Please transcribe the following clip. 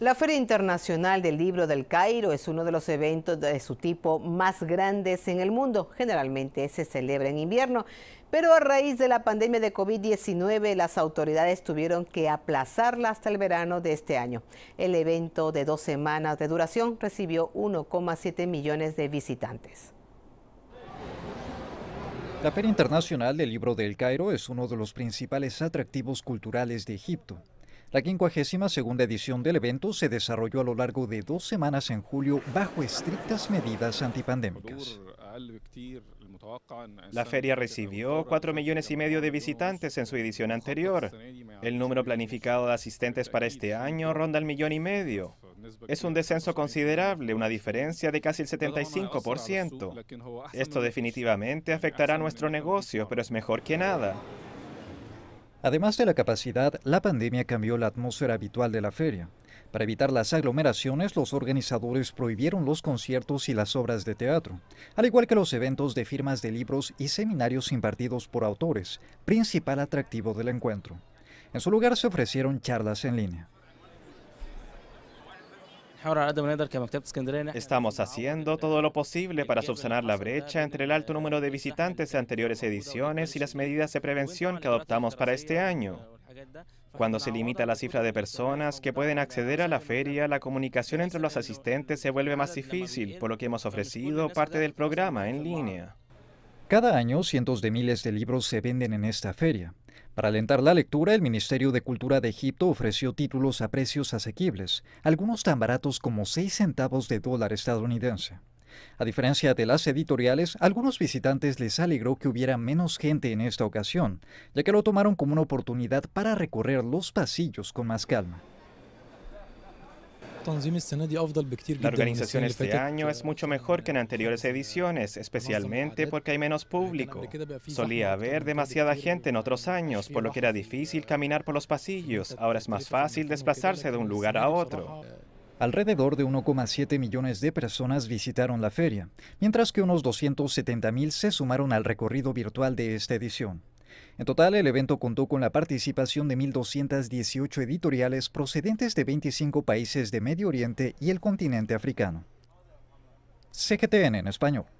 La Feria Internacional del Libro del Cairo es uno de los eventos de su tipo más grandes en el mundo. Generalmente se celebra en invierno, pero a raíz de la pandemia de COVID-19 las autoridades tuvieron que aplazarla hasta el verano de este año. El evento de dos semanas de duración recibió 1,7 millones de visitantes. La Feria Internacional del Libro del Cairo es uno de los principales atractivos culturales de Egipto la 52 edición del evento se desarrolló a lo largo de dos semanas en julio bajo estrictas medidas antipandémicas. La feria recibió 4 millones y medio de visitantes en su edición anterior. El número planificado de asistentes para este año ronda el millón y medio. Es un descenso considerable, una diferencia de casi el 75%. Esto definitivamente afectará a nuestro negocio, pero es mejor que nada. Además de la capacidad, la pandemia cambió la atmósfera habitual de la feria. Para evitar las aglomeraciones, los organizadores prohibieron los conciertos y las obras de teatro, al igual que los eventos de firmas de libros y seminarios impartidos por autores, principal atractivo del encuentro. En su lugar se ofrecieron charlas en línea. Estamos haciendo todo lo posible para subsanar la brecha entre el alto número de visitantes de anteriores ediciones y las medidas de prevención que adoptamos para este año. Cuando se limita la cifra de personas que pueden acceder a la feria, la comunicación entre los asistentes se vuelve más difícil, por lo que hemos ofrecido parte del programa en línea. Cada año, cientos de miles de libros se venden en esta feria. Para alentar la lectura, el Ministerio de Cultura de Egipto ofreció títulos a precios asequibles, algunos tan baratos como 6 centavos de dólar estadounidense. A diferencia de las editoriales, algunos visitantes les alegró que hubiera menos gente en esta ocasión, ya que lo tomaron como una oportunidad para recorrer los pasillos con más calma. La organización este año es mucho mejor que en anteriores ediciones, especialmente porque hay menos público. Solía haber demasiada gente en otros años, por lo que era difícil caminar por los pasillos. Ahora es más fácil desplazarse de un lugar a otro. Alrededor de 1,7 millones de personas visitaron la feria, mientras que unos 270 mil se sumaron al recorrido virtual de esta edición. En total, el evento contó con la participación de 1.218 editoriales procedentes de 25 países de Medio Oriente y el continente africano. CGTN en español.